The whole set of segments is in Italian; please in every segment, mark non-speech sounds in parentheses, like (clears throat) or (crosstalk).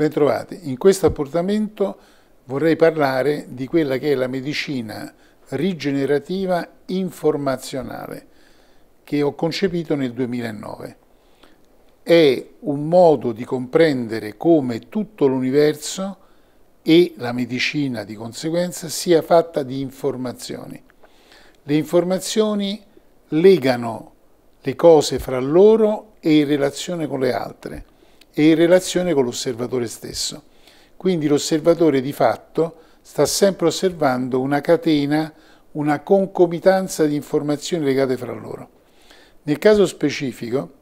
Bentrovati. In questo appuntamento vorrei parlare di quella che è la medicina rigenerativa informazionale che ho concepito nel 2009. È un modo di comprendere come tutto l'universo e la medicina di conseguenza sia fatta di informazioni. Le informazioni legano le cose fra loro e in relazione con le altre e in relazione con l'osservatore stesso. Quindi l'osservatore di fatto sta sempre osservando una catena, una concomitanza di informazioni legate fra loro. Nel caso specifico,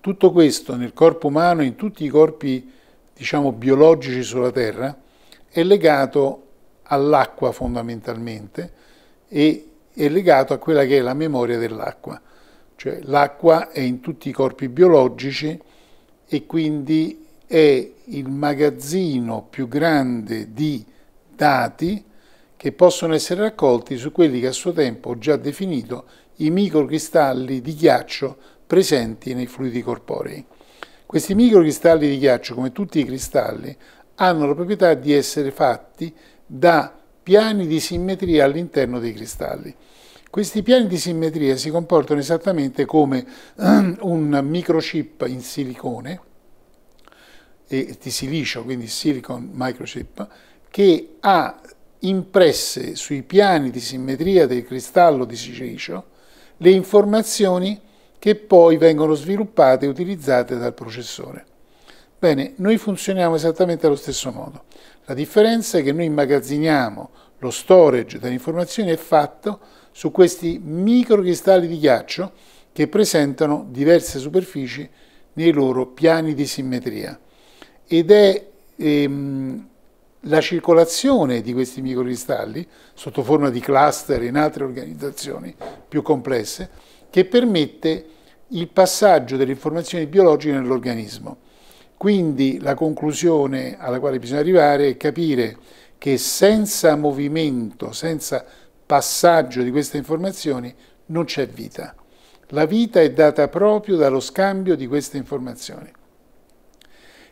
tutto questo nel corpo umano, in tutti i corpi diciamo biologici sulla Terra, è legato all'acqua fondamentalmente e è legato a quella che è la memoria dell'acqua. Cioè l'acqua è in tutti i corpi biologici, e quindi è il magazzino più grande di dati che possono essere raccolti su quelli che a suo tempo ho già definito i microcristalli di ghiaccio presenti nei fluidi corporei. Questi microcristalli di ghiaccio, come tutti i cristalli, hanno la proprietà di essere fatti da piani di simmetria all'interno dei cristalli. Questi piani di simmetria si comportano esattamente come ehm, un microchip in silicone, e di silicio, quindi silicon microchip, che ha impresse sui piani di simmetria del cristallo di silicio le informazioni che poi vengono sviluppate e utilizzate dal processore. Bene, noi funzioniamo esattamente allo stesso modo. La differenza è che noi immagazziniamo lo storage delle informazioni è fatto su questi microcristalli di ghiaccio che presentano diverse superfici nei loro piani di simmetria. Ed è ehm, la circolazione di questi microcristalli, sotto forma di cluster in altre organizzazioni più complesse, che permette il passaggio delle informazioni biologiche nell'organismo. Quindi la conclusione alla quale bisogna arrivare è capire che senza movimento, senza passaggio di queste informazioni non c'è vita. La vita è data proprio dallo scambio di queste informazioni.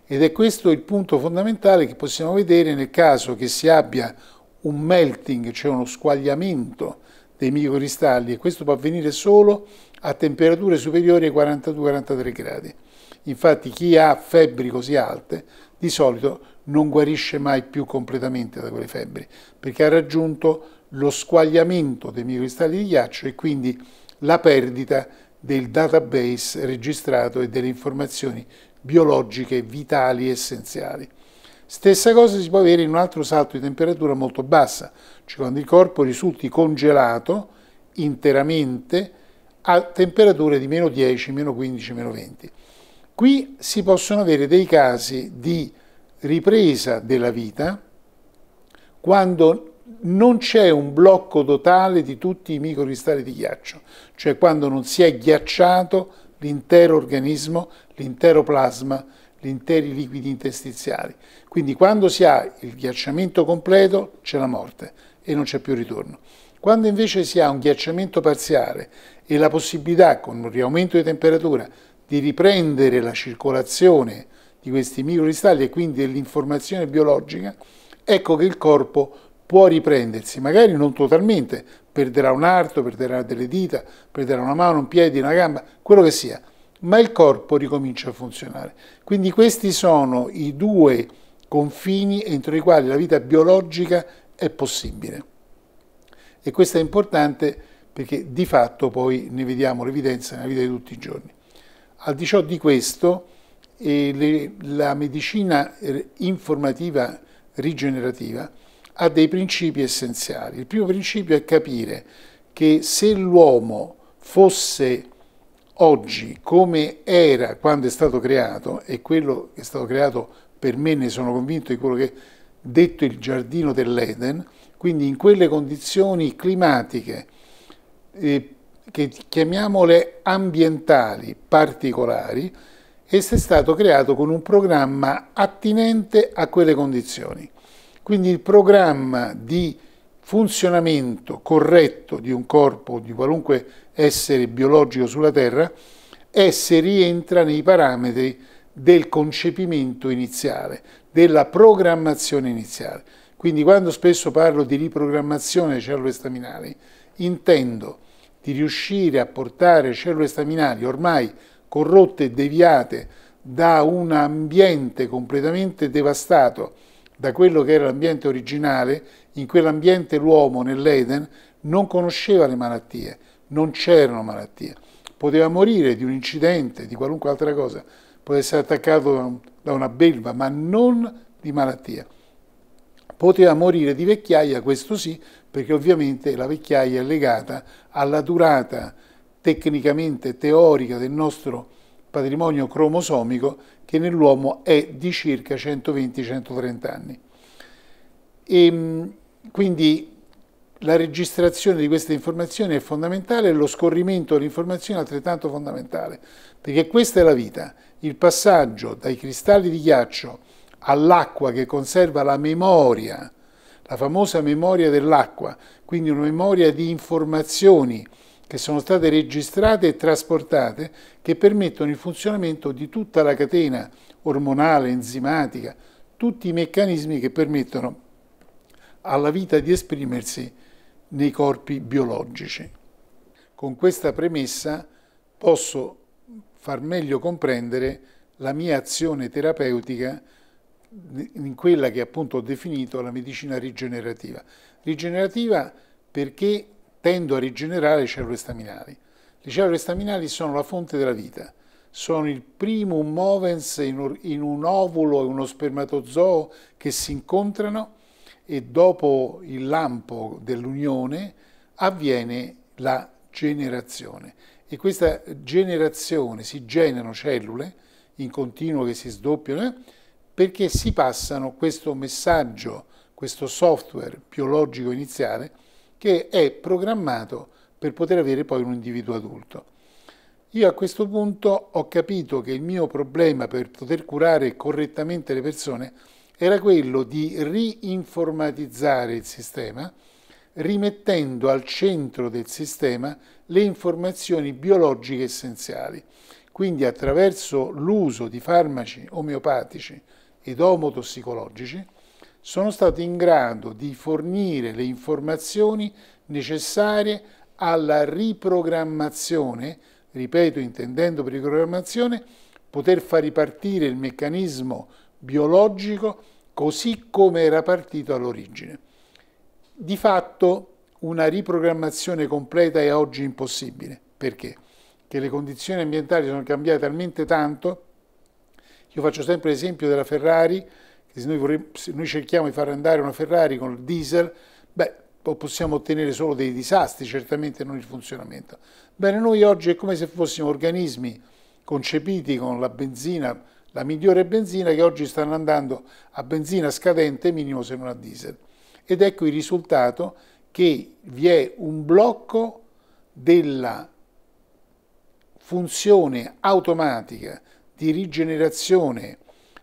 Ed è questo il punto fondamentale che possiamo vedere nel caso che si abbia un melting, cioè uno squagliamento dei microcristalli, e questo può avvenire solo a temperature superiori ai 42-43 gradi. Infatti chi ha febbri così alte di solito non guarisce mai più completamente da quelle febbri, perché ha raggiunto lo squagliamento dei microcristalli di ghiaccio e quindi la perdita del database registrato e delle informazioni biologiche vitali e essenziali. Stessa cosa si può avere in un altro salto di temperatura molto bassa, cioè quando il corpo risulti congelato interamente a temperature di meno 10, meno 15, meno 20. Qui si possono avere dei casi di ripresa della vita quando non c'è un blocco totale di tutti i microcristalli di ghiaccio, cioè quando non si è ghiacciato l'intero organismo, l'intero plasma, gli interi liquidi interstiziali. Quindi quando si ha il ghiacciamento completo c'è la morte e non c'è più ritorno. Quando invece si ha un ghiacciamento parziale e la possibilità con un riaumento di temperatura di riprendere la circolazione di questi microcristalli e quindi dell'informazione biologica, ecco che il corpo può riprendersi, magari non totalmente, perderà un arto, perderà delle dita, perderà una mano, un piede, una gamba, quello che sia, ma il corpo ricomincia a funzionare. Quindi questi sono i due confini entro i quali la vita biologica è possibile. E questo è importante perché di fatto poi ne vediamo l'evidenza nella vita di tutti i giorni. Al di ciò di questo, eh, le, la medicina eh, informativa rigenerativa ha dei principi essenziali. Il primo principio è capire che se l'uomo fosse oggi come era quando è stato creato, e quello che è stato creato per me ne sono convinto di quello che è detto il giardino dell'Eden, quindi in quelle condizioni climatiche, eh, che chiamiamole ambientali particolari, e è stato creato con un programma attinente a quelle condizioni. Quindi il programma di funzionamento corretto di un corpo, di qualunque essere biologico sulla Terra, è se rientra nei parametri del concepimento iniziale, della programmazione iniziale. Quindi quando spesso parlo di riprogrammazione delle cellule staminali, intendo di riuscire a portare cellule staminali ormai corrotte e deviate da un ambiente completamente devastato da quello che era l'ambiente originale, in quell'ambiente l'uomo nell'Eden non conosceva le malattie, non c'erano malattie. Poteva morire di un incidente, di qualunque altra cosa, poteva essere attaccato da una belva, ma non di malattia. Poteva morire di vecchiaia, questo sì, perché ovviamente la vecchiaia è legata alla durata tecnicamente teorica del nostro patrimonio cromosomico che nell'uomo è di circa 120-130 anni. E, ehm, quindi la registrazione di queste informazioni è fondamentale e lo scorrimento dell'informazione è altrettanto fondamentale, perché questa è la vita, il passaggio dai cristalli di ghiaccio all'acqua che conserva la memoria, la famosa memoria dell'acqua, quindi una memoria di informazioni che sono state registrate e trasportate che permettono il funzionamento di tutta la catena ormonale, enzimatica, tutti i meccanismi che permettono alla vita di esprimersi nei corpi biologici. Con questa premessa posso far meglio comprendere la mia azione terapeutica in quella che appunto ho definito la medicina rigenerativa. Rigenerativa perché tendo a rigenerare le cellule staminali. Le cellule staminali sono la fonte della vita, sono il primo movens in un ovulo e uno spermatozoo che si incontrano e dopo il lampo dell'unione avviene la generazione. E questa generazione si generano cellule in continuo che si sdoppiano eh, perché si passano questo messaggio, questo software biologico iniziale che è programmato per poter avere poi un individuo adulto. Io a questo punto ho capito che il mio problema per poter curare correttamente le persone era quello di rinformatizzare il sistema, rimettendo al centro del sistema le informazioni biologiche essenziali. Quindi attraverso l'uso di farmaci omeopatici ed omotossicologici sono state in grado di fornire le informazioni necessarie alla riprogrammazione, ripeto intendendo per riprogrammazione, poter far ripartire il meccanismo biologico così come era partito all'origine. Di fatto una riprogrammazione completa è oggi impossibile. Perché? Che le condizioni ambientali sono cambiate talmente tanto, io faccio sempre l'esempio della Ferrari, se noi, vorremmo, se noi cerchiamo di far andare una Ferrari con il diesel, beh, possiamo ottenere solo dei disastri, certamente non il funzionamento. Bene, noi oggi è come se fossimo organismi concepiti con la benzina, la migliore benzina, che oggi stanno andando a benzina scadente, minimo se non a diesel. Ed ecco il risultato che vi è un blocco della funzione automatica di rigenerazione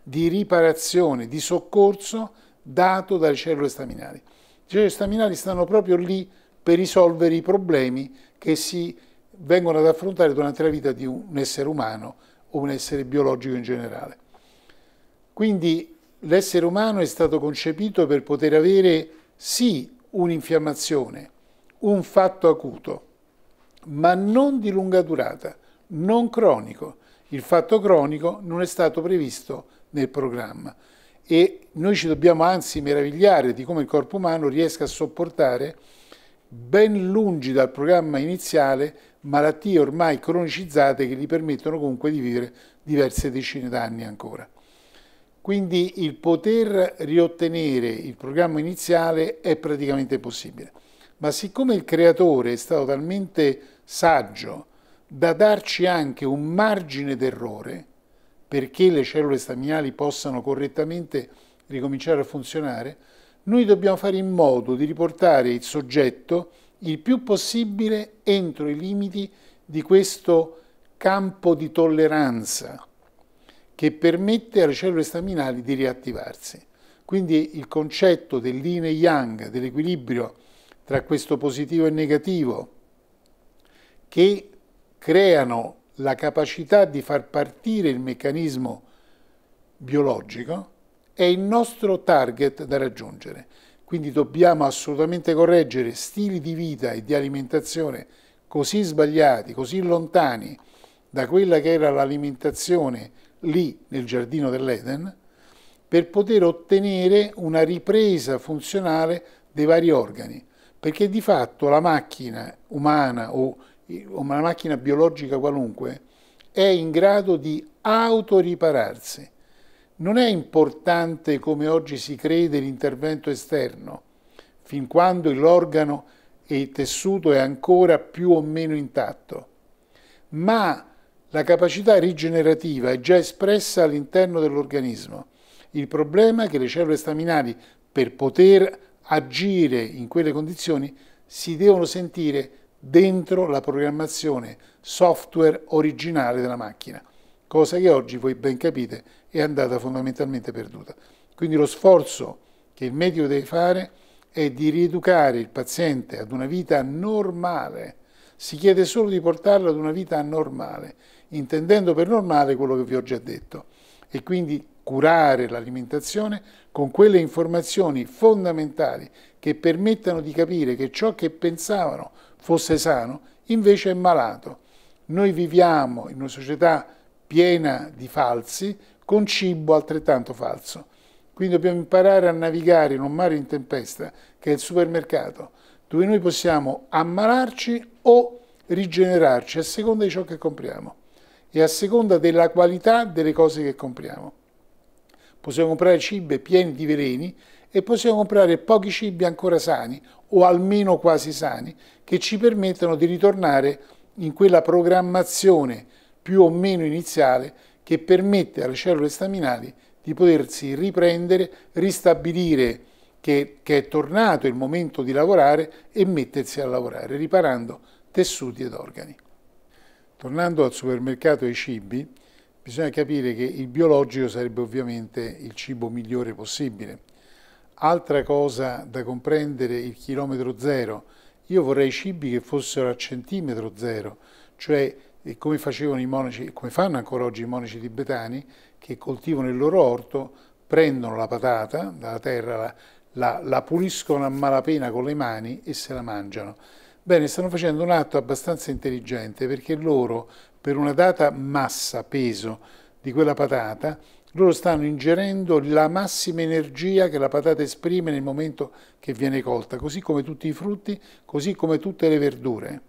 di riparazione, di soccorso dato dalle cellule staminali. Le cellule staminali stanno proprio lì per risolvere i problemi che si vengono ad affrontare durante la vita di un essere umano o un essere biologico in generale. Quindi l'essere umano è stato concepito per poter avere sì un'infiammazione, un fatto acuto, ma non di lunga durata, non cronico. Il fatto cronico non è stato previsto nel programma e noi ci dobbiamo anzi meravigliare di come il corpo umano riesca a sopportare ben lungi dal programma iniziale malattie ormai cronicizzate che gli permettono comunque di vivere diverse decine d'anni ancora. Quindi il poter riottenere il programma iniziale è praticamente possibile. Ma siccome il creatore è stato talmente saggio da darci anche un margine d'errore, perché le cellule staminali possano correttamente ricominciare a funzionare, noi dobbiamo fare in modo di riportare il soggetto il più possibile entro i limiti di questo campo di tolleranza che permette alle cellule staminali di riattivarsi. Quindi il concetto dell'in e yang, dell'equilibrio tra questo positivo e negativo, che creano la capacità di far partire il meccanismo biologico è il nostro target da raggiungere. Quindi dobbiamo assolutamente correggere stili di vita e di alimentazione così sbagliati, così lontani da quella che era l'alimentazione lì nel giardino dell'Eden, per poter ottenere una ripresa funzionale dei vari organi, perché di fatto la macchina umana o o una macchina biologica qualunque, è in grado di autoripararsi. Non è importante come oggi si crede l'intervento esterno, fin quando l'organo e il tessuto è ancora più o meno intatto, ma la capacità rigenerativa è già espressa all'interno dell'organismo. Il problema è che le cellule staminali, per poter agire in quelle condizioni, si devono sentire dentro la programmazione software originale della macchina, cosa che oggi voi ben capite è andata fondamentalmente perduta. Quindi lo sforzo che il medico deve fare è di rieducare il paziente ad una vita normale, si chiede solo di portarlo ad una vita normale, intendendo per normale quello che vi ho già detto, e quindi curare l'alimentazione con quelle informazioni fondamentali che permettano di capire che ciò che pensavano fosse sano, invece è malato. Noi viviamo in una società piena di falsi con cibo altrettanto falso. Quindi dobbiamo imparare a navigare in un mare in tempesta, che è il supermercato, dove noi possiamo ammalarci o rigenerarci a seconda di ciò che compriamo e a seconda della qualità delle cose che compriamo. Possiamo comprare cibi pieni di veleni e possiamo comprare pochi cibi ancora sani o almeno quasi sani che ci permettano di ritornare in quella programmazione più o meno iniziale che permette alle cellule staminali di potersi riprendere, ristabilire che, che è tornato il momento di lavorare e mettersi a lavorare, riparando tessuti ed organi. Tornando al supermercato e ai cibi, bisogna capire che il biologico sarebbe ovviamente il cibo migliore possibile Altra cosa da comprendere, il chilometro zero. Io vorrei cibi che fossero a centimetro zero, cioè eh, come facevano i monaci, come fanno ancora oggi i monaci tibetani, che coltivano il loro orto, prendono la patata dalla terra, la, la, la puliscono a malapena con le mani e se la mangiano. Bene, stanno facendo un atto abbastanza intelligente perché loro, per una data massa, peso di quella patata, loro stanno ingerendo la massima energia che la patata esprime nel momento che viene colta, così come tutti i frutti, così come tutte le verdure.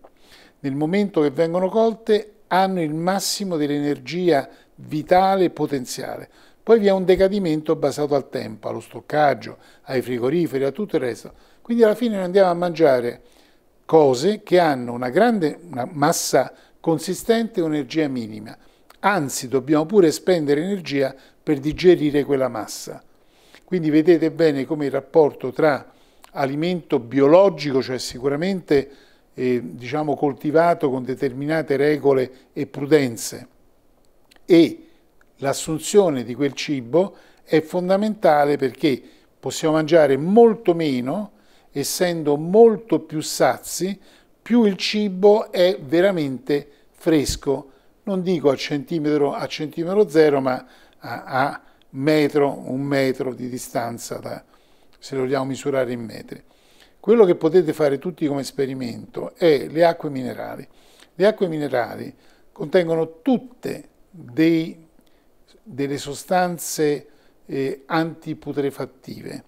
Nel momento che vengono colte hanno il massimo dell'energia vitale e potenziale. Poi vi è un decadimento basato al tempo, allo stoccaggio, ai frigoriferi, a tutto il resto. Quindi alla fine noi andiamo a mangiare cose che hanno una grande una massa consistente e un'energia minima anzi dobbiamo pure spendere energia per digerire quella massa. Quindi vedete bene come il rapporto tra alimento biologico, cioè sicuramente eh, diciamo coltivato con determinate regole e prudenze, e l'assunzione di quel cibo è fondamentale perché possiamo mangiare molto meno, essendo molto più sazi, più il cibo è veramente fresco, non dico a centimetro, a centimetro zero, ma a, a metro, un metro di distanza, da, se lo vogliamo misurare in metri. Quello che potete fare tutti come esperimento è le acque minerali. Le acque minerali contengono tutte dei, delle sostanze eh, antiputrefattive.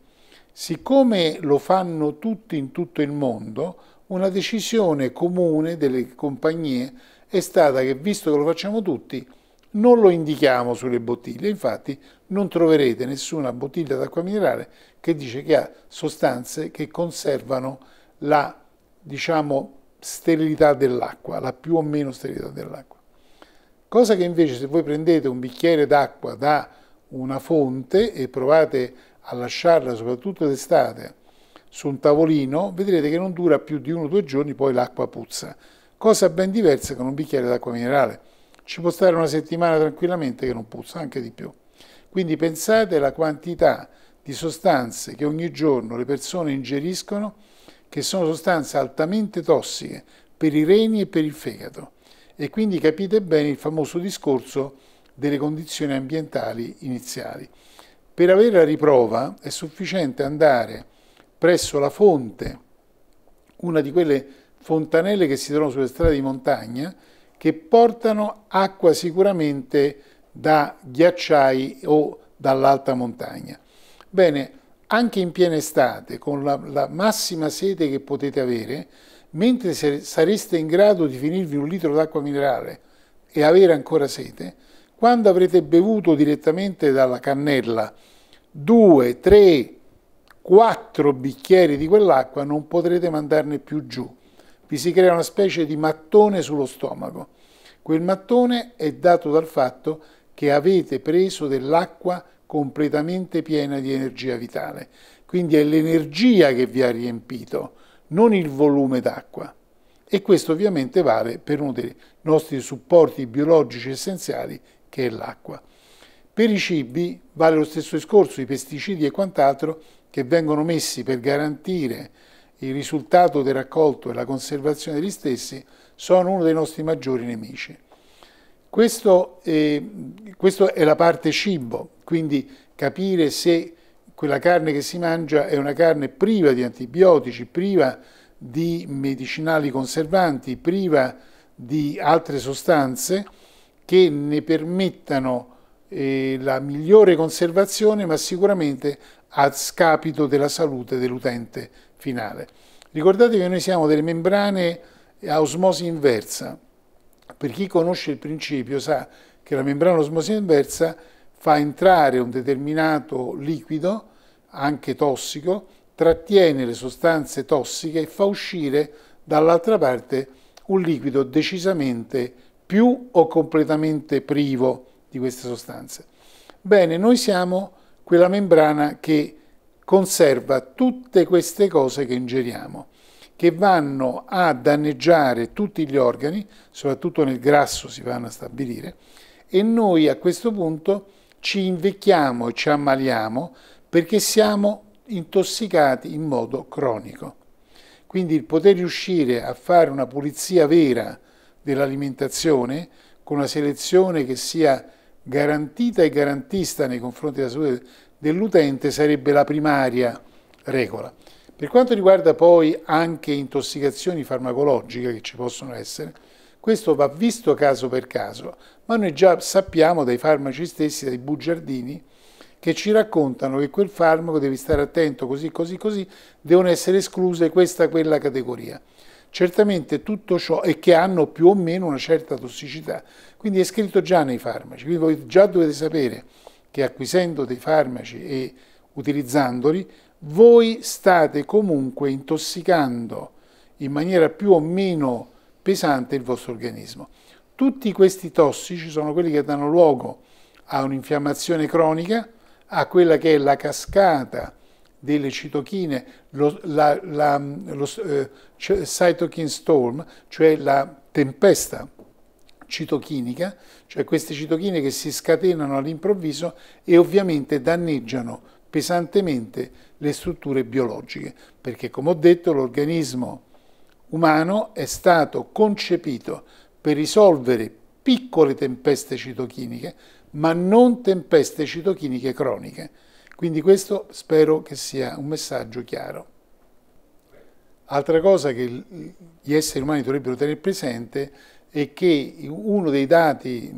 Siccome lo fanno tutti in tutto il mondo, una decisione comune delle compagnie è stata che, visto che lo facciamo tutti, non lo indichiamo sulle bottiglie. Infatti non troverete nessuna bottiglia d'acqua minerale che dice che ha sostanze che conservano la, diciamo, sterilità dell'acqua, la più o meno sterilità dell'acqua. Cosa che invece se voi prendete un bicchiere d'acqua da una fonte e provate a lasciarla soprattutto d'estate su un tavolino, vedrete che non dura più di uno o due giorni, poi l'acqua puzza cosa ben diversa con un bicchiere d'acqua minerale. Ci può stare una settimana tranquillamente che non puzza, anche di più. Quindi pensate alla quantità di sostanze che ogni giorno le persone ingeriscono, che sono sostanze altamente tossiche per i reni e per il fegato. E quindi capite bene il famoso discorso delle condizioni ambientali iniziali. Per avere la riprova è sufficiente andare presso la fonte, una di quelle fontanelle che si trovano sulle strade di montagna che portano acqua sicuramente da ghiacciai o dall'alta montagna. Bene, anche in piena estate, con la, la massima sete che potete avere, mentre sareste in grado di finirvi un litro d'acqua minerale e avere ancora sete, quando avrete bevuto direttamente dalla cannella due, tre, quattro bicchieri di quell'acqua, non potrete mandarne più giù vi si crea una specie di mattone sullo stomaco. Quel mattone è dato dal fatto che avete preso dell'acqua completamente piena di energia vitale. Quindi è l'energia che vi ha riempito, non il volume d'acqua. E questo ovviamente vale per uno dei nostri supporti biologici essenziali, che è l'acqua. Per i cibi vale lo stesso discorso, i pesticidi e quant'altro che vengono messi per garantire il risultato del raccolto e la conservazione degli stessi sono uno dei nostri maggiori nemici. Questo è, questo è la parte cibo, quindi capire se quella carne che si mangia è una carne priva di antibiotici, priva di medicinali conservanti, priva di altre sostanze che ne permettano eh, la migliore conservazione, ma sicuramente a scapito della salute dell'utente finale. Ricordate che noi siamo delle membrane a osmosi inversa. Per chi conosce il principio sa che la membrana a osmosi inversa fa entrare un determinato liquido, anche tossico, trattiene le sostanze tossiche e fa uscire dall'altra parte un liquido decisamente più o completamente privo di queste sostanze. Bene, noi siamo quella membrana che conserva tutte queste cose che ingeriamo, che vanno a danneggiare tutti gli organi, soprattutto nel grasso si vanno a stabilire, e noi a questo punto ci invecchiamo e ci ammaliamo perché siamo intossicati in modo cronico. Quindi il poter riuscire a fare una pulizia vera dell'alimentazione con una selezione che sia garantita e garantista nei confronti della salute dell'utente sarebbe la primaria regola. Per quanto riguarda poi anche intossicazioni farmacologiche che ci possono essere, questo va visto caso per caso, ma noi già sappiamo dai farmaci stessi, dai bugiardini, che ci raccontano che quel farmaco devi stare attento così, così, così, devono essere escluse questa, quella categoria. Certamente tutto ciò è che hanno più o meno una certa tossicità. Quindi è scritto già nei farmaci, quindi voi già dovete sapere che acquisendo dei farmaci e utilizzandoli, voi state comunque intossicando in maniera più o meno pesante il vostro organismo. Tutti questi tossici sono quelli che danno luogo a un'infiammazione cronica, a quella che è la cascata delle citochine, lo, la, la, lo eh, cytokine storm, cioè la tempesta citochinica, cioè queste citochine che si scatenano all'improvviso e ovviamente danneggiano pesantemente le strutture biologiche, perché come ho detto l'organismo umano è stato concepito per risolvere piccole tempeste citochiniche, ma non tempeste citochiniche croniche. Quindi questo spero che sia un messaggio chiaro. Altra cosa che gli esseri umani dovrebbero tenere presente è e che uno dei dati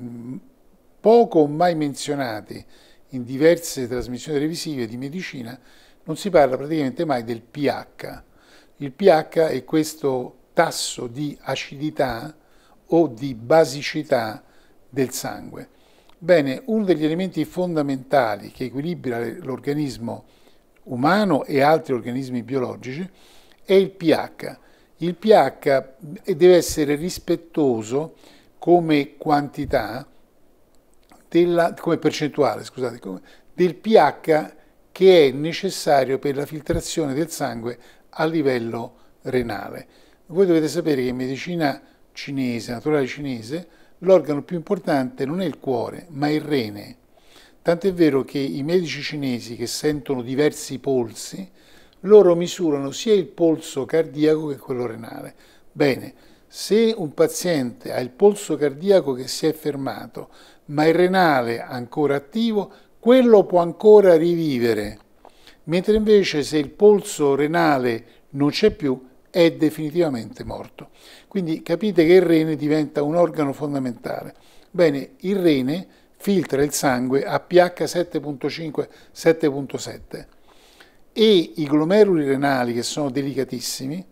poco o mai menzionati in diverse trasmissioni televisive di medicina, non si parla praticamente mai del pH. Il pH è questo tasso di acidità o di basicità del sangue. Bene, uno degli elementi fondamentali che equilibra l'organismo umano e altri organismi biologici è il pH. Il pH deve essere rispettoso come quantità, della, come percentuale, scusate, come, del pH che è necessario per la filtrazione del sangue a livello renale. Voi dovete sapere che in medicina cinese, naturale cinese, l'organo più importante non è il cuore, ma il rene. Tant'è vero che i medici cinesi che sentono diversi polsi loro misurano sia il polso cardiaco che quello renale. Bene, se un paziente ha il polso cardiaco che si è fermato, ma il renale ancora attivo, quello può ancora rivivere, mentre invece se il polso renale non c'è più, è definitivamente morto. Quindi capite che il rene diventa un organo fondamentale. Bene, il rene filtra il sangue a pH 7.5-7.7 e i glomeruli renali che sono delicatissimi,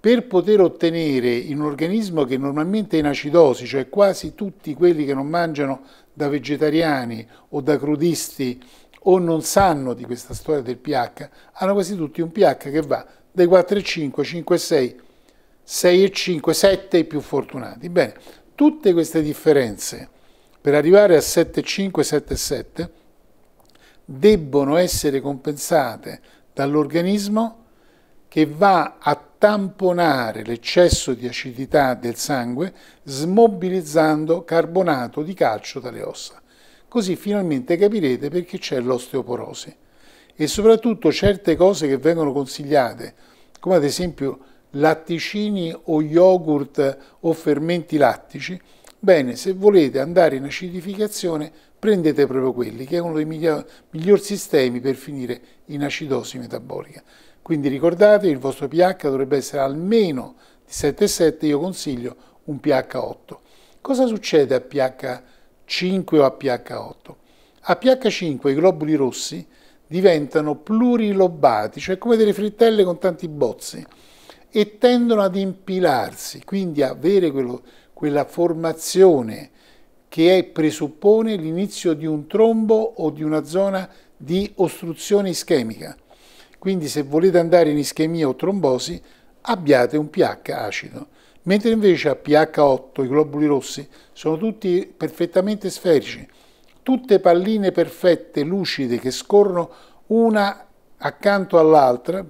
per poter ottenere in un organismo che normalmente è in acidosi, cioè quasi tutti quelli che non mangiano da vegetariani o da crudisti o non sanno di questa storia del pH, hanno quasi tutti un pH che va dai 4,5, 5,6, 6,5, 7 i più fortunati. Bene, tutte queste differenze per arrivare a 7,5, 7,7 debbono essere compensate dall'organismo che va a tamponare l'eccesso di acidità del sangue smobilizzando carbonato di calcio dalle ossa. Così finalmente capirete perché c'è l'osteoporosi. E soprattutto certe cose che vengono consigliate, come ad esempio latticini o yogurt o fermenti lattici, bene, se volete andare in acidificazione prendete proprio quelli, che è uno dei miglior, miglior sistemi per finire in acidosi metabolica. Quindi ricordate, il vostro pH dovrebbe essere almeno di 7,7, io consiglio un pH 8. Cosa succede a pH 5 o a pH 8? A pH 5 i globuli rossi diventano plurilobati, cioè come delle frittelle con tanti bozzi, e tendono ad impilarsi, quindi a avere quello, quella formazione che presuppone l'inizio di un trombo o di una zona di ostruzione ischemica. Quindi se volete andare in ischemia o trombosi abbiate un pH acido. Mentre invece a pH 8 i globuli rossi sono tutti perfettamente sferici, tutte palline perfette, lucide, che scorrono una accanto all'altra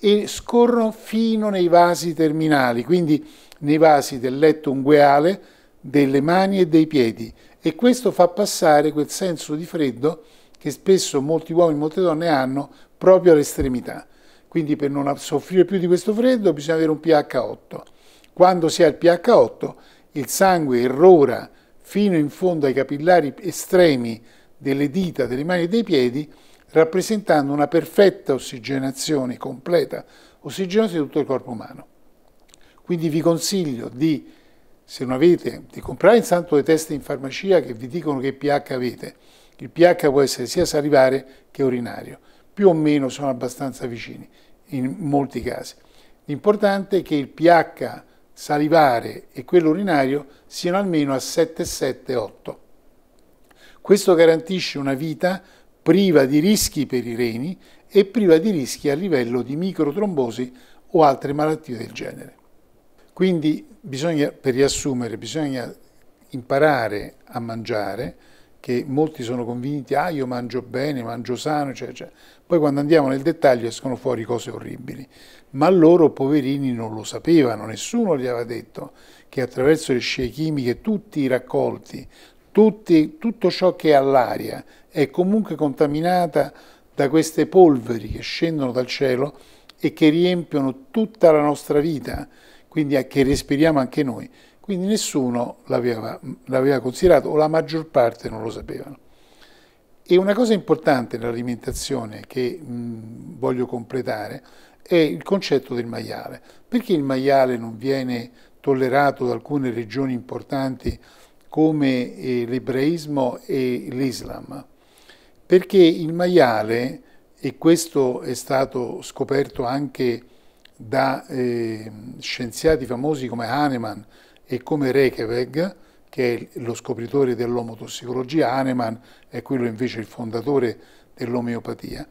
e scorrono fino nei vasi terminali, quindi nei vasi del letto ungueale, delle mani e dei piedi e questo fa passare quel senso di freddo che spesso molti uomini e molte donne hanno proprio all'estremità. Quindi per non soffrire più di questo freddo bisogna avere un pH 8. Quando si ha il pH 8 il sangue errora fino in fondo ai capillari estremi delle dita, delle mani e dei piedi, rappresentando una perfetta ossigenazione, completa ossigenazione di tutto il corpo umano. Quindi vi consiglio di se non avete, di comprare intanto dei test in farmacia che vi dicono che pH avete. Il pH può essere sia salivare che urinario, più o meno sono abbastanza vicini in molti casi. L'importante è che il pH salivare e quello urinario siano almeno a 7,7-8. Questo garantisce una vita priva di rischi per i reni e priva di rischi a livello di microtrombosi o altre malattie del genere. Quindi bisogna, per riassumere, bisogna imparare a mangiare, che molti sono convinti, ah io mangio bene, mangio sano, eccetera, eccetera. Poi quando andiamo nel dettaglio escono fuori cose orribili. Ma loro, poverini, non lo sapevano, nessuno gli aveva detto che attraverso le scie chimiche tutti i raccolti, tutti, tutto ciò che è all'aria è comunque contaminata da queste polveri che scendono dal cielo e che riempiono tutta la nostra vita quindi che respiriamo anche noi. Quindi nessuno l'aveva considerato o la maggior parte non lo sapevano. E una cosa importante nell'alimentazione che mh, voglio completare è il concetto del maiale. Perché il maiale non viene tollerato da alcune regioni importanti come eh, l'ebraismo e l'Islam? Perché il maiale, e questo è stato scoperto anche da eh, scienziati famosi come Hahnemann e come Rekeveg, che è lo scopritore dell'omotossicologia, Hahnemann è quello invece il fondatore dell'omeopatia.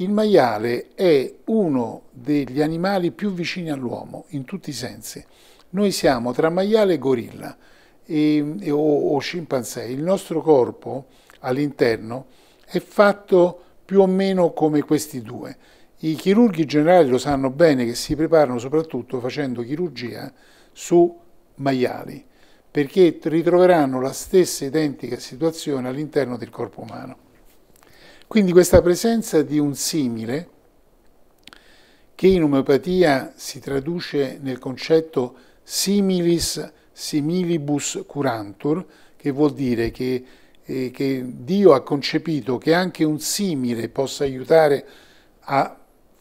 Il maiale è uno degli animali più vicini all'uomo in tutti i sensi. Noi siamo tra maiale e gorilla e, ehm, e, o, o scimpanzé. Il nostro corpo all'interno è fatto più o meno come questi due. I chirurghi generali lo sanno bene che si preparano soprattutto facendo chirurgia su maiali, perché ritroveranno la stessa identica situazione all'interno del corpo umano. Quindi questa presenza di un simile, che in omeopatia si traduce nel concetto similis similibus curantur, che vuol dire che, eh, che Dio ha concepito che anche un simile possa aiutare a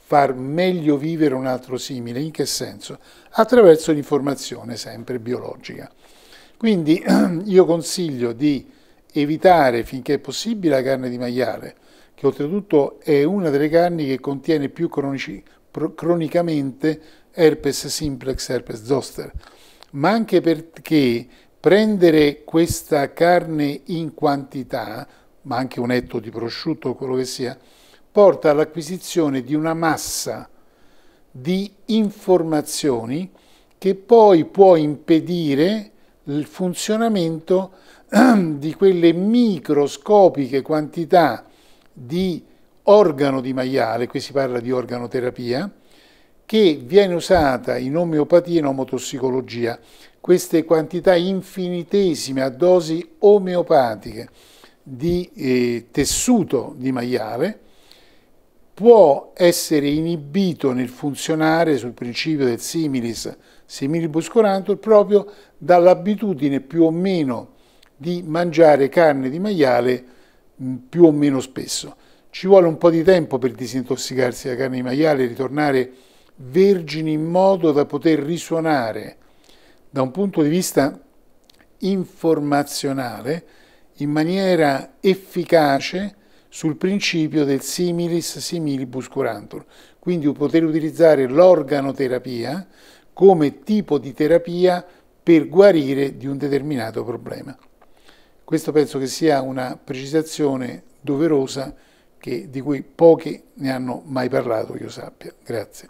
far meglio vivere un altro simile. In che senso? Attraverso l'informazione sempre biologica. Quindi (clears throat) io consiglio di evitare finché è possibile la carne di maiale, che oltretutto è una delle carni che contiene più cronici, pro, cronicamente herpes simplex, herpes zoster, ma anche perché prendere questa carne in quantità, ma anche un etto di prosciutto o quello che sia, porta all'acquisizione di una massa di informazioni che poi può impedire il funzionamento (clears throat) di quelle microscopiche quantità di organo di maiale, qui si parla di organoterapia, che viene usata in omeopatia e in omotossicologia, queste quantità infinitesime a dosi omeopatiche di eh, tessuto di maiale, può essere inibito nel funzionare sul principio del similis similibus curantur proprio dall'abitudine più o meno di mangiare carne di maiale mm, più o meno spesso. Ci vuole un po' di tempo per disintossicarsi da carne di maiale e ritornare vergini in modo da poter risuonare da un punto di vista informazionale in maniera efficace sul principio del similis similibus curantur, quindi poter utilizzare l'organoterapia come tipo di terapia per guarire di un determinato problema. Questo penso che sia una precisazione doverosa che, di cui pochi ne hanno mai parlato, io sappia. Grazie.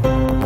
thank you